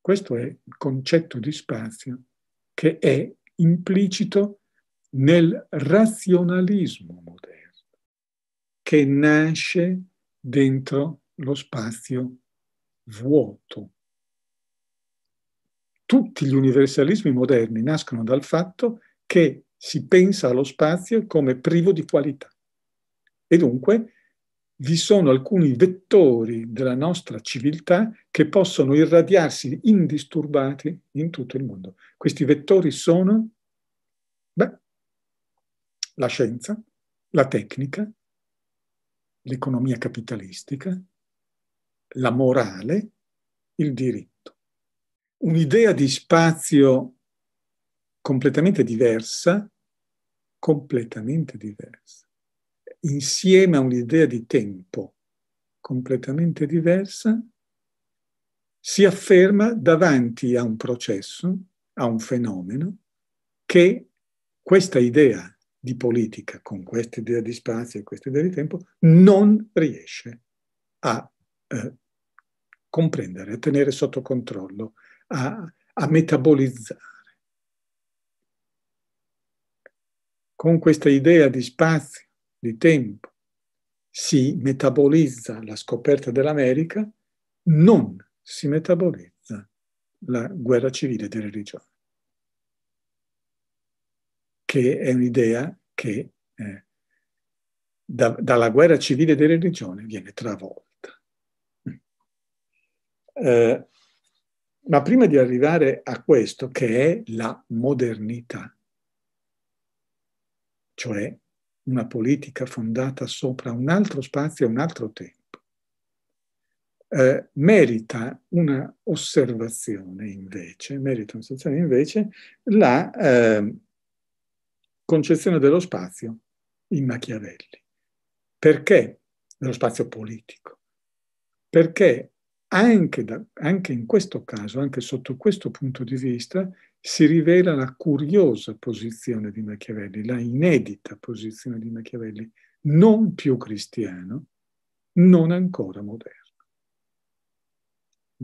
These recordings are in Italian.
Questo è il concetto di spazio che è implicito nel razionalismo moderno, che nasce dentro lo spazio vuoto. Tutti gli universalismi moderni nascono dal fatto che si pensa allo spazio come privo di qualità e dunque vi sono alcuni vettori della nostra civiltà che possono irradiarsi indisturbati in tutto il mondo. Questi vettori sono beh, la scienza, la tecnica, l'economia capitalistica, la morale, il diritto. Un'idea di spazio completamente diversa, completamente diversa insieme a un'idea di tempo completamente diversa, si afferma davanti a un processo, a un fenomeno, che questa idea di politica, con questa idea di spazio e questa idea di tempo, non riesce a eh, comprendere, a tenere sotto controllo, a, a metabolizzare. Con questa idea di spazio di tempo si metabolizza la scoperta dell'America, non si metabolizza la guerra civile di religione, che è un'idea che eh, da, dalla guerra civile di religione viene travolta. Eh, ma prima di arrivare a questo, che è la modernità, cioè una politica fondata sopra un altro spazio e un altro tempo, eh, merita una osservazione invece, merita un'osservazione invece la eh, concezione dello spazio in Machiavelli. Perché? Dello spazio politico. Perché anche, da, anche in questo caso, anche sotto questo punto di vista, si rivela la curiosa posizione di Machiavelli, la inedita posizione di Machiavelli, non più cristiano, non ancora moderno.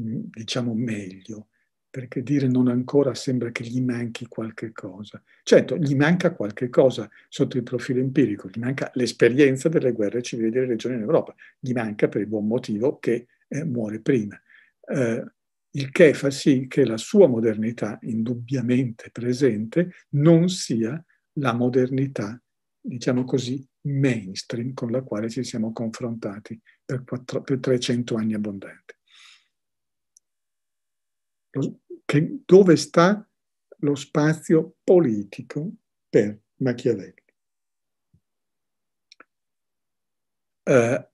Mm, diciamo meglio, perché dire non ancora sembra che gli manchi qualche cosa. Certo, gli manca qualche cosa sotto il profilo empirico, gli manca l'esperienza delle guerre civili delle regioni in Europa, gli manca per il buon motivo che eh, muore prima. Eh, il che fa sì che la sua modernità, indubbiamente presente, non sia la modernità, diciamo così, mainstream con la quale ci siamo confrontati per, 4, per 300 anni abbondanti. Che, dove sta lo spazio politico per Machiavelli? Eh,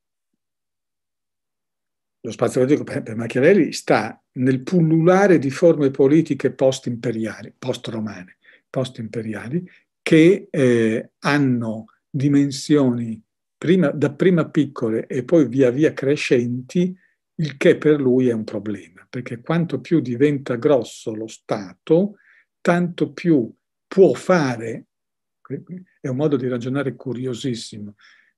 lo spazio politico per, per Machiavelli sta nel pullulare di forme politiche post-imperiali, post-romane, post-imperiali, che eh, hanno dimensioni prima, dapprima piccole e poi via via crescenti, il che per lui è un problema, perché quanto più diventa grosso lo Stato, tanto più può fare, è un modo di ragionare curiosissimo,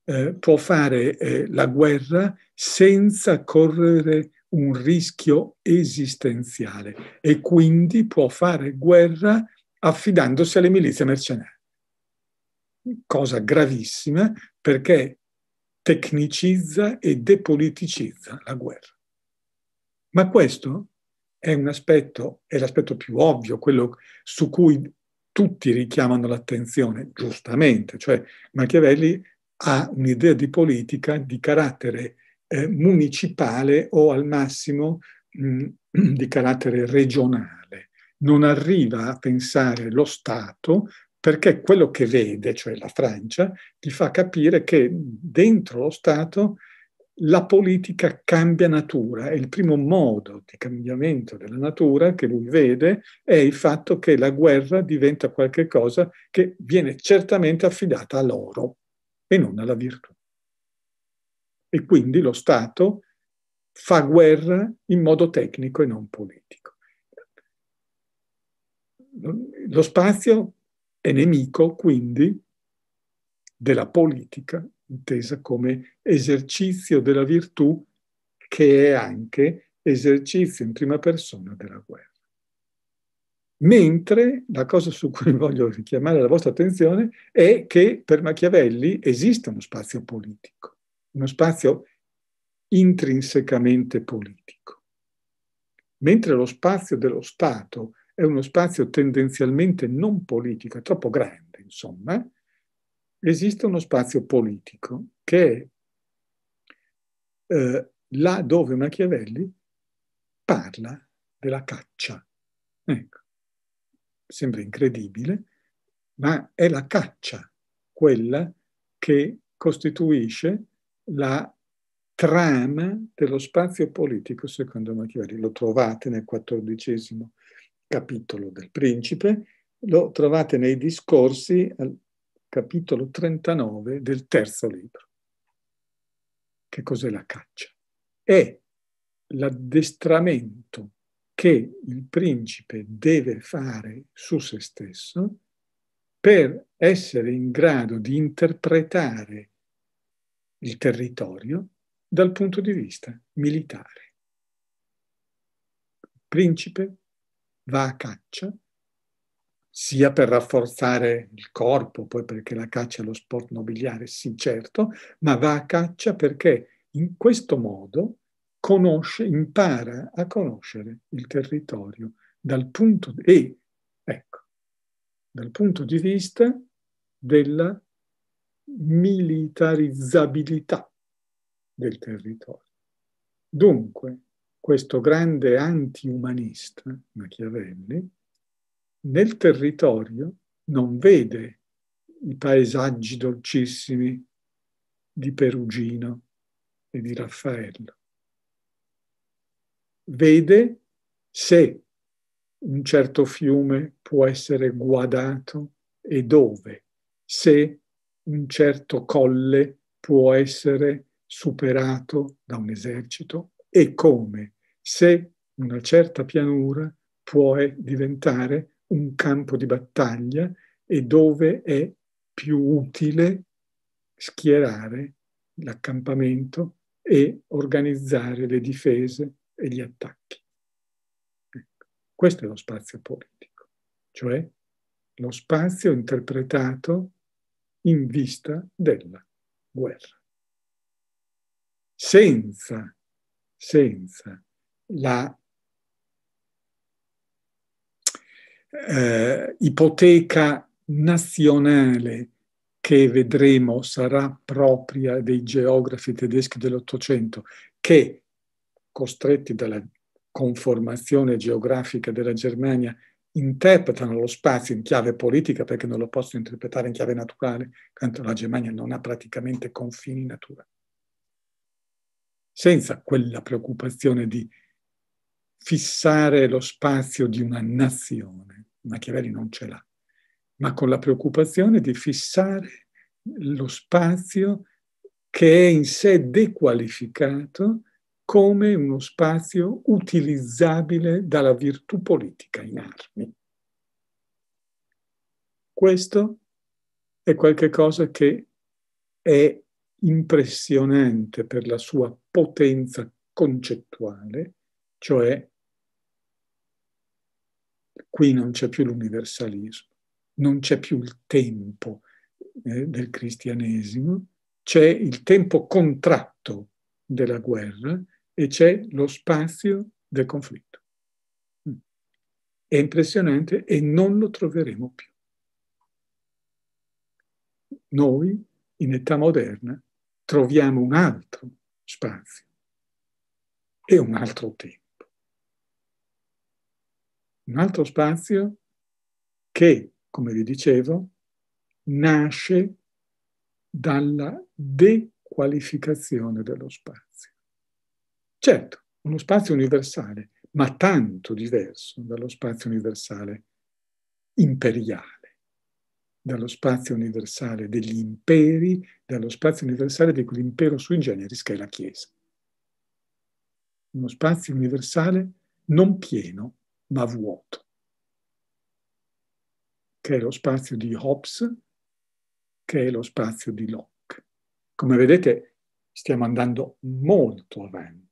eh, può fare eh, la guerra senza correre un rischio esistenziale e quindi può fare guerra affidandosi alle milizie mercenarie. Cosa gravissima perché tecnicizza e depoliticizza la guerra. Ma questo è un aspetto, è l'aspetto più ovvio, quello su cui tutti richiamano l'attenzione, giustamente, cioè Machiavelli a un'idea di politica di carattere eh, municipale o al massimo mh, mm, di carattere regionale. Non arriva a pensare lo Stato perché quello che vede, cioè la Francia, gli fa capire che dentro lo Stato la politica cambia natura e il primo modo di cambiamento della natura che lui vede è il fatto che la guerra diventa qualcosa che viene certamente affidata a loro e non alla virtù. E quindi lo Stato fa guerra in modo tecnico e non politico. Lo spazio è nemico quindi della politica, intesa come esercizio della virtù, che è anche esercizio in prima persona della guerra. Mentre la cosa su cui voglio richiamare la vostra attenzione è che per Machiavelli esiste uno spazio politico, uno spazio intrinsecamente politico, mentre lo spazio dello Stato è uno spazio tendenzialmente non politico, è troppo grande, insomma, esiste uno spazio politico che è eh, là dove Machiavelli parla della caccia. Ecco sembra incredibile, ma è la caccia quella che costituisce la trama dello spazio politico secondo Machiavelli. Lo trovate nel quattordicesimo capitolo del Principe, lo trovate nei discorsi al capitolo 39 del terzo libro. Che cos'è la caccia? È l'addestramento che il principe deve fare su se stesso per essere in grado di interpretare il territorio dal punto di vista militare. Il principe va a caccia sia per rafforzare il corpo, poi perché la caccia è lo sport nobiliare, sì certo, ma va a caccia perché in questo modo conosce, impara a conoscere il territorio dal punto, e, ecco, dal punto di vista della militarizzabilità del territorio. Dunque, questo grande antiumanista, Machiavelli, nel territorio non vede i paesaggi dolcissimi di Perugino e di Raffaello, vede se un certo fiume può essere guadato e dove, se un certo colle può essere superato da un esercito e come, se una certa pianura può diventare un campo di battaglia e dove è più utile schierare l'accampamento e organizzare le difese e gli attacchi. Ecco, questo è lo spazio politico, cioè lo spazio interpretato in vista della guerra. Senza, senza la eh, ipoteca nazionale che vedremo sarà propria dei geografi tedeschi dell'Ottocento, che costretti dalla conformazione geografica della Germania, interpretano lo spazio in chiave politica perché non lo possono interpretare in chiave naturale, tanto la Germania non ha praticamente confini naturali. Senza quella preoccupazione di fissare lo spazio di una nazione, Machiavelli non ce l'ha, ma con la preoccupazione di fissare lo spazio che è in sé dequalificato come uno spazio utilizzabile dalla virtù politica in armi. Questo è qualcosa che è impressionante per la sua potenza concettuale, cioè qui non c'è più l'universalismo, non c'è più il tempo eh, del cristianesimo, c'è il tempo contratto della guerra e c'è lo spazio del conflitto. Mm. È impressionante e non lo troveremo più. Noi, in età moderna, troviamo un altro spazio e un altro tempo. Un altro spazio che, come vi dicevo, nasce dalla dequalificazione dello spazio. Certo, uno spazio universale, ma tanto diverso dallo spazio universale imperiale, dallo spazio universale degli imperi, dallo spazio universale di quell'impero sui generis che è la Chiesa. Uno spazio universale non pieno, ma vuoto, che è lo spazio di Hobbes, che è lo spazio di Locke. Come vedete, stiamo andando molto avanti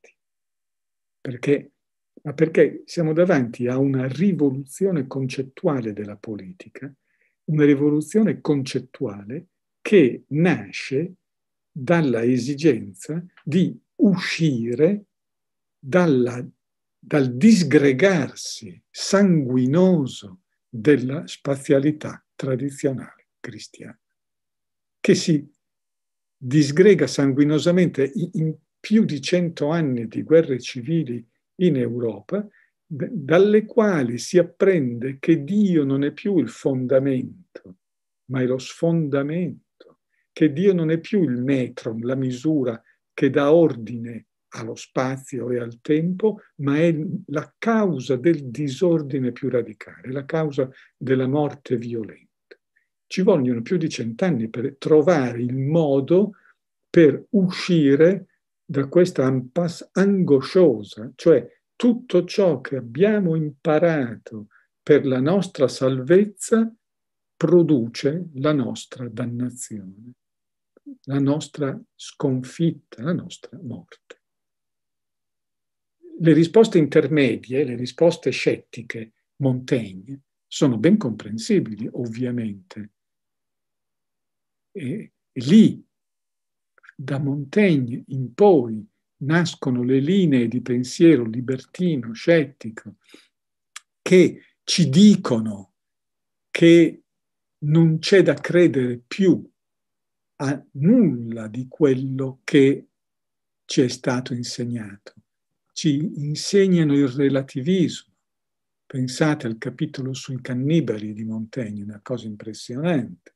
perché, ma perché siamo davanti a una rivoluzione concettuale della politica, una rivoluzione concettuale che nasce dalla esigenza di uscire dalla, dal disgregarsi sanguinoso della spazialità tradizionale cristiana, che si disgrega sanguinosamente in, più di cento anni di guerre civili in Europa, dalle quali si apprende che Dio non è più il fondamento, ma è lo sfondamento, che Dio non è più il metron, la misura che dà ordine allo spazio e al tempo, ma è la causa del disordine più radicale, la causa della morte violenta. Ci vogliono più di cent'anni per trovare il modo per uscire da questa ampass angosciosa, cioè tutto ciò che abbiamo imparato per la nostra salvezza produce la nostra dannazione, la nostra sconfitta, la nostra morte. Le risposte intermedie, le risposte scettiche, Montaigne, sono ben comprensibili, ovviamente. E lì da Montaigne in poi nascono le linee di pensiero libertino, scettico, che ci dicono che non c'è da credere più a nulla di quello che ci è stato insegnato. Ci insegnano il relativismo. Pensate al capitolo sui cannibali di Montaigne, una cosa impressionante.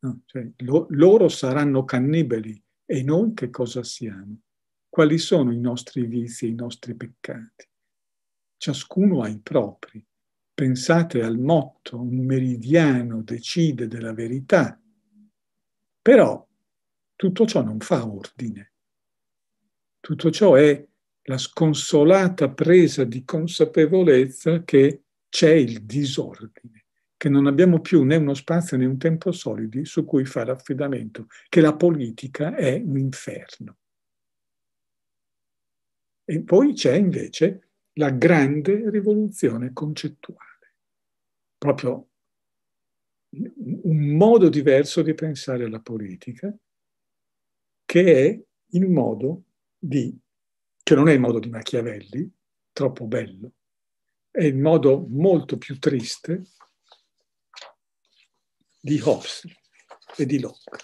No? Cioè, lo, loro saranno cannibali e noi che cosa siamo? Quali sono i nostri vizi, i nostri peccati? Ciascuno ha i propri. Pensate al motto, un meridiano decide della verità. Però tutto ciò non fa ordine. Tutto ciò è la sconsolata presa di consapevolezza che c'è il disordine che non abbiamo più né uno spazio né un tempo solidi su cui fare affidamento, che la politica è un inferno. E poi c'è invece la grande rivoluzione concettuale, proprio un modo diverso di pensare alla politica, che è il modo di, che non è il modo di Machiavelli, troppo bello, è il modo molto più triste di Hobbes e di Locke.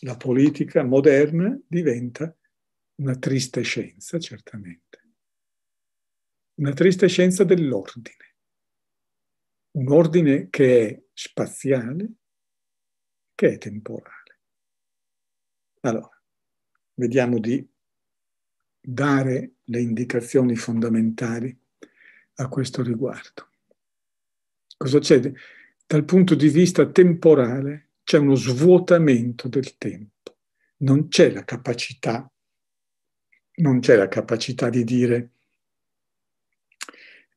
La politica moderna diventa una triste scienza, certamente, una triste scienza dell'ordine, un ordine che è spaziale, che è temporale. Allora, vediamo di dare le indicazioni fondamentali a questo riguardo. Cosa succede? dal punto di vista temporale c'è uno svuotamento del tempo, non c'è la capacità, non c'è la capacità di dire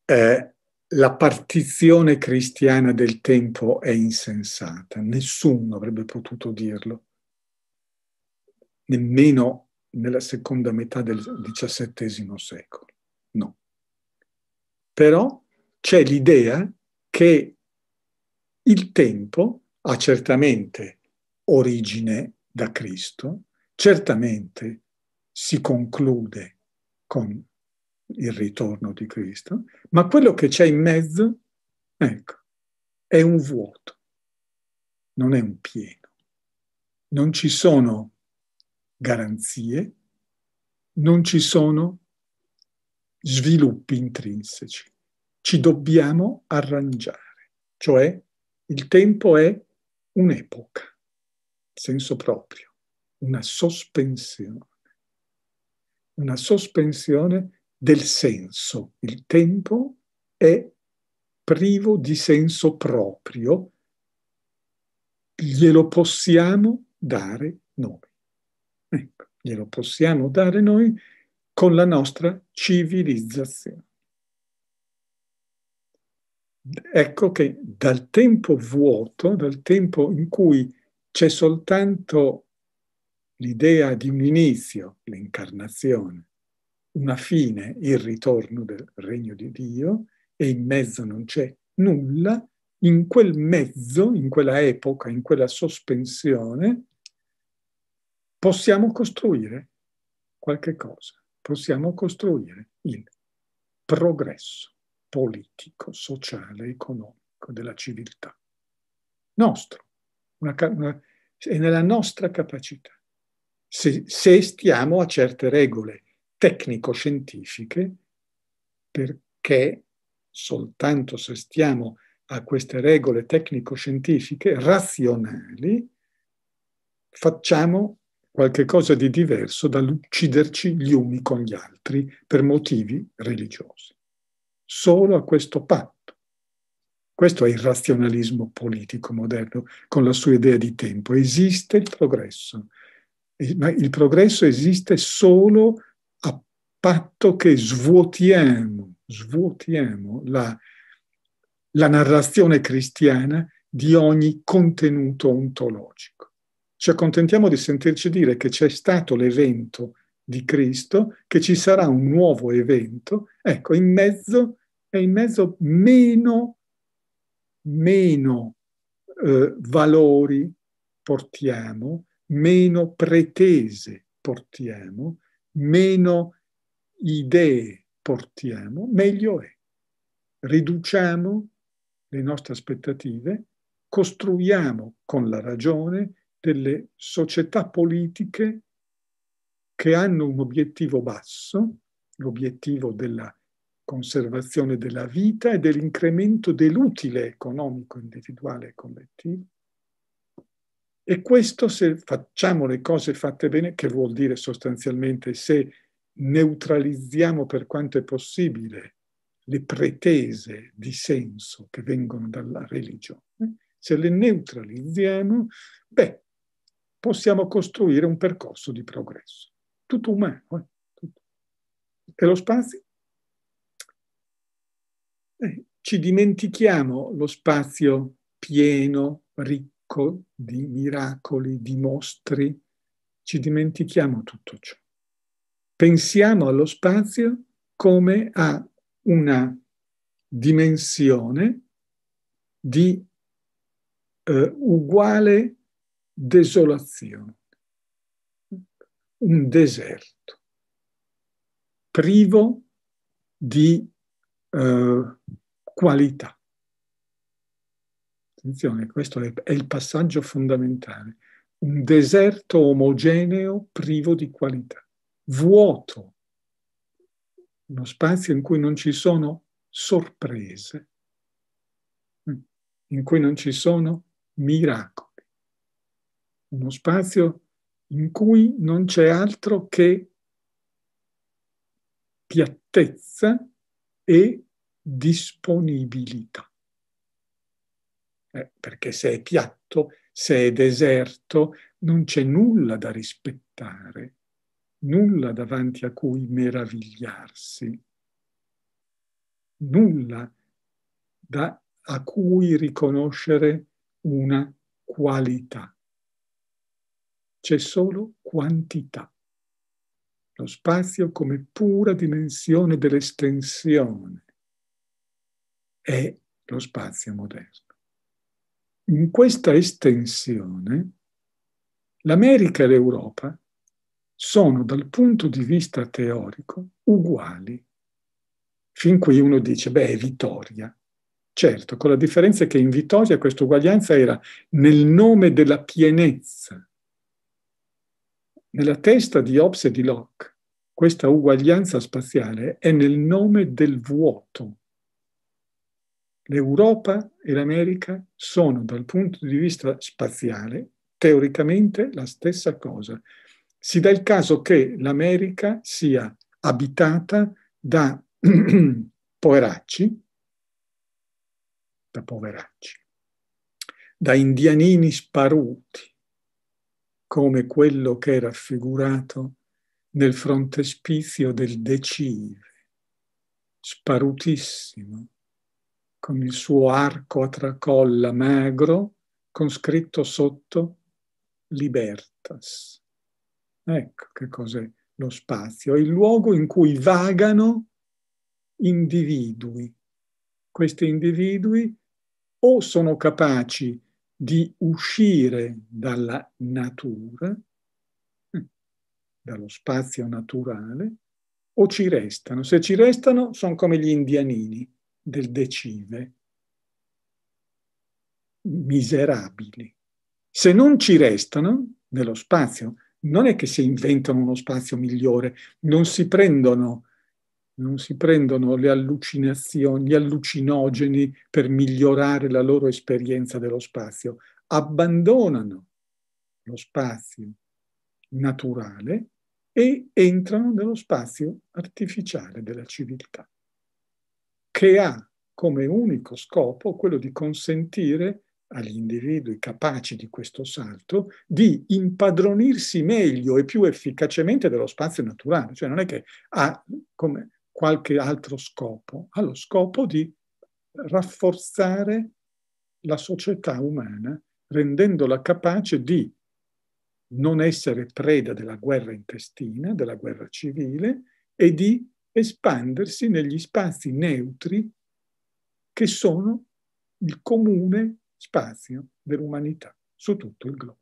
eh, la partizione cristiana del tempo è insensata, nessuno avrebbe potuto dirlo, nemmeno nella seconda metà del XVII secolo, no. Però c'è l'idea che il tempo ha certamente origine da Cristo, certamente si conclude con il ritorno di Cristo, ma quello che c'è in mezzo, ecco, è un vuoto, non è un pieno. Non ci sono garanzie, non ci sono sviluppi intrinseci. Ci dobbiamo arrangiare, cioè il tempo è un'epoca, senso proprio, una sospensione, una sospensione del senso. Il tempo è privo di senso proprio, glielo possiamo dare noi. Ecco, glielo possiamo dare noi con la nostra civilizzazione ecco che dal tempo vuoto, dal tempo in cui c'è soltanto l'idea di un inizio, l'incarnazione, una fine, il ritorno del regno di Dio, e in mezzo non c'è nulla, in quel mezzo, in quella epoca, in quella sospensione, possiamo costruire qualche cosa, possiamo costruire il progresso politico, sociale, economico della civiltà. Nostro, una, una, è nella nostra capacità. Se, se stiamo a certe regole tecnico-scientifiche, perché soltanto se stiamo a queste regole tecnico-scientifiche razionali, facciamo qualche cosa di diverso dall'ucciderci gli uni con gli altri per motivi religiosi solo a questo patto. Questo è il razionalismo politico moderno con la sua idea di tempo. Esiste il progresso, ma il progresso esiste solo a patto che svuotiamo, svuotiamo la, la narrazione cristiana di ogni contenuto ontologico. Ci accontentiamo di sentirci dire che c'è stato l'evento di Cristo, che ci sarà un nuovo evento, ecco, in mezzo è in mezzo meno, meno eh, valori portiamo, meno pretese portiamo, meno idee portiamo, meglio è. Riduciamo le nostre aspettative, costruiamo con la ragione delle società politiche che hanno un obiettivo basso, l'obiettivo della conservazione della vita e dell'incremento dell'utile economico individuale e collettivo. E questo se facciamo le cose fatte bene, che vuol dire sostanzialmente se neutralizziamo per quanto è possibile le pretese di senso che vengono dalla religione, se le neutralizziamo, beh, possiamo costruire un percorso di progresso, tutto umano. Eh? Tutto. E lo spazio? ci dimentichiamo lo spazio pieno, ricco di miracoli, di mostri, ci dimentichiamo tutto ciò. Pensiamo allo spazio come a una dimensione di eh, uguale desolazione, un deserto privo di eh, qualità. Attenzione, questo è il passaggio fondamentale. Un deserto omogeneo privo di qualità, vuoto, uno spazio in cui non ci sono sorprese, mm, in cui non ci sono miracoli, uno spazio in cui non c'è altro che piattezza e disponibilità. Eh, perché se è piatto, se è deserto, non c'è nulla da rispettare, nulla davanti a cui meravigliarsi, nulla da, a cui riconoscere una qualità. C'è solo quantità lo spazio come pura dimensione dell'estensione è lo spazio moderno. In questa estensione l'America e l'Europa sono dal punto di vista teorico uguali. Fin qui uno dice, beh, è vittoria. Certo, con la differenza che in Vittoria questa uguaglianza era nel nome della pienezza nella testa di Hobbes e di Locke questa uguaglianza spaziale è nel nome del vuoto. L'Europa e l'America sono dal punto di vista spaziale teoricamente la stessa cosa. Si dà il caso che l'America sia abitata da poveracci, da poveracci, da indianini sparuti, come quello che è raffigurato nel frontespizio del Decive, sparutissimo, con il suo arco a tracolla magro, con scritto sotto Libertas. Ecco che cos'è lo spazio, è il luogo in cui vagano individui. Questi individui o sono capaci di uscire dalla natura, mm, dallo spazio naturale, o ci restano. Se ci restano sono come gli indianini del decive, miserabili. Se non ci restano nello spazio, non è che si inventano uno spazio migliore, non si prendono non si prendono le allucinazioni, gli allucinogeni per migliorare la loro esperienza dello spazio, abbandonano lo spazio naturale e entrano nello spazio artificiale della civiltà, che ha come unico scopo quello di consentire agli individui capaci di questo salto di impadronirsi meglio e più efficacemente dello spazio naturale. Cioè non è che ha come qualche altro scopo, allo scopo di rafforzare la società umana, rendendola capace di non essere preda della guerra intestina, della guerra civile, e di espandersi negli spazi neutri che sono il comune spazio dell'umanità su tutto il globo.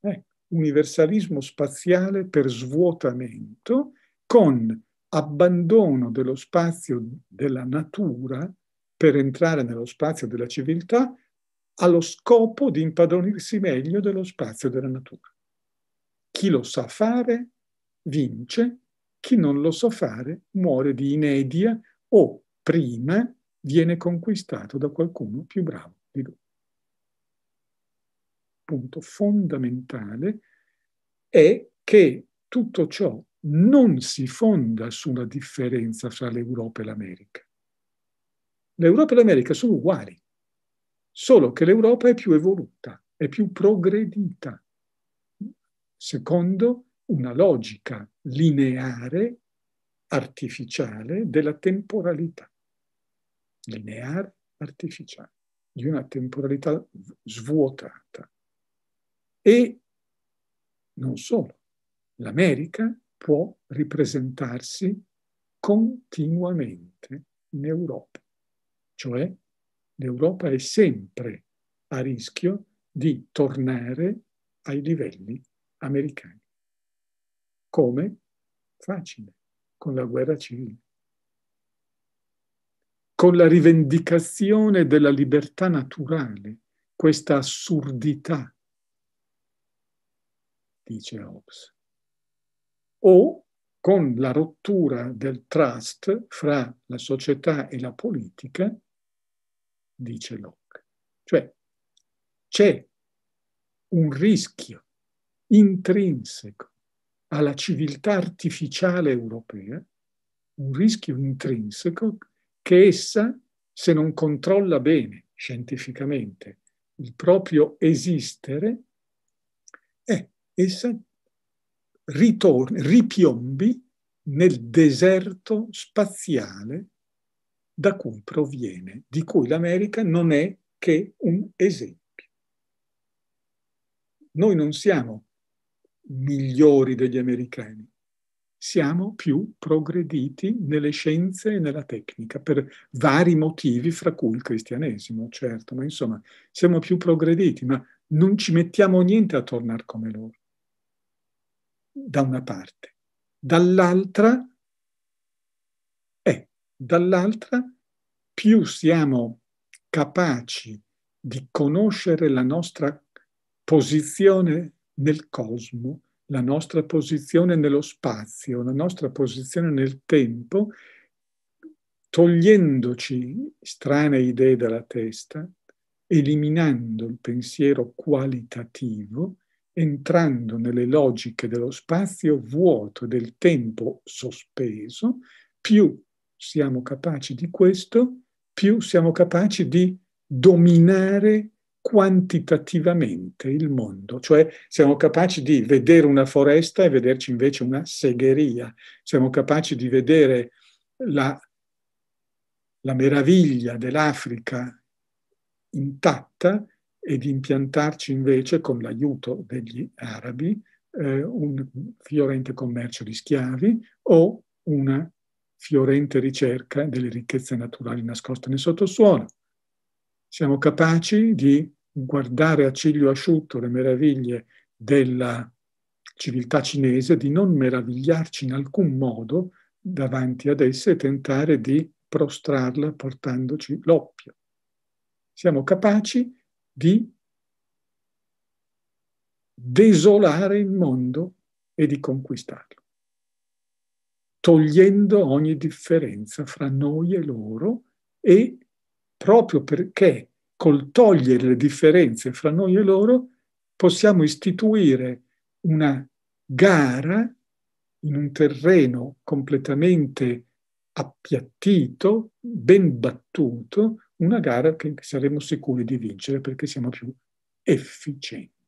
Eh, universalismo spaziale per svuotamento con abbandono dello spazio della natura per entrare nello spazio della civiltà allo scopo di impadronirsi meglio dello spazio della natura. Chi lo sa fare vince, chi non lo sa fare muore di inedia o prima viene conquistato da qualcuno più bravo di lui. Punto fondamentale è che tutto ciò non si fonda su una differenza fra l'Europa e l'America. L'Europa e l'America sono uguali, solo che l'Europa è più evoluta, è più progredita, secondo una logica lineare, artificiale, della temporalità. Lineare, artificiale, di una temporalità svuotata. E non solo, l'America può ripresentarsi continuamente in Europa. Cioè l'Europa è sempre a rischio di tornare ai livelli americani. Come? Facile, con la guerra civile. Con la rivendicazione della libertà naturale, questa assurdità, dice Hobbes o con la rottura del trust fra la società e la politica, dice Locke. Cioè c'è un rischio intrinseco alla civiltà artificiale europea, un rischio intrinseco che essa, se non controlla bene scientificamente il proprio esistere, eh, essa ritorni, ripiombi nel deserto spaziale da cui proviene, di cui l'America non è che un esempio. Noi non siamo migliori degli americani, siamo più progrediti nelle scienze e nella tecnica per vari motivi, fra cui il cristianesimo, certo, ma insomma siamo più progrediti, ma non ci mettiamo niente a tornare come loro da una parte, dall'altra è, eh, dall'altra più siamo capaci di conoscere la nostra posizione nel cosmo, la nostra posizione nello spazio, la nostra posizione nel tempo, togliendoci strane idee dalla testa, eliminando il pensiero qualitativo entrando nelle logiche dello spazio vuoto, del tempo sospeso, più siamo capaci di questo, più siamo capaci di dominare quantitativamente il mondo, cioè siamo capaci di vedere una foresta e vederci invece una segheria, siamo capaci di vedere la, la meraviglia dell'Africa intatta e di impiantarci invece, con l'aiuto degli arabi, eh, un fiorente commercio di schiavi o una fiorente ricerca delle ricchezze naturali nascoste nel sottosuolo. Siamo capaci di guardare a ciglio asciutto le meraviglie della civiltà cinese, di non meravigliarci in alcun modo davanti ad esse e tentare di prostrarla portandoci l'oppio. Siamo capaci di desolare il mondo e di conquistarlo, togliendo ogni differenza fra noi e loro e proprio perché col togliere le differenze fra noi e loro possiamo istituire una gara in un terreno completamente appiattito, ben battuto, una gara che saremo sicuri di vincere perché siamo più efficienti.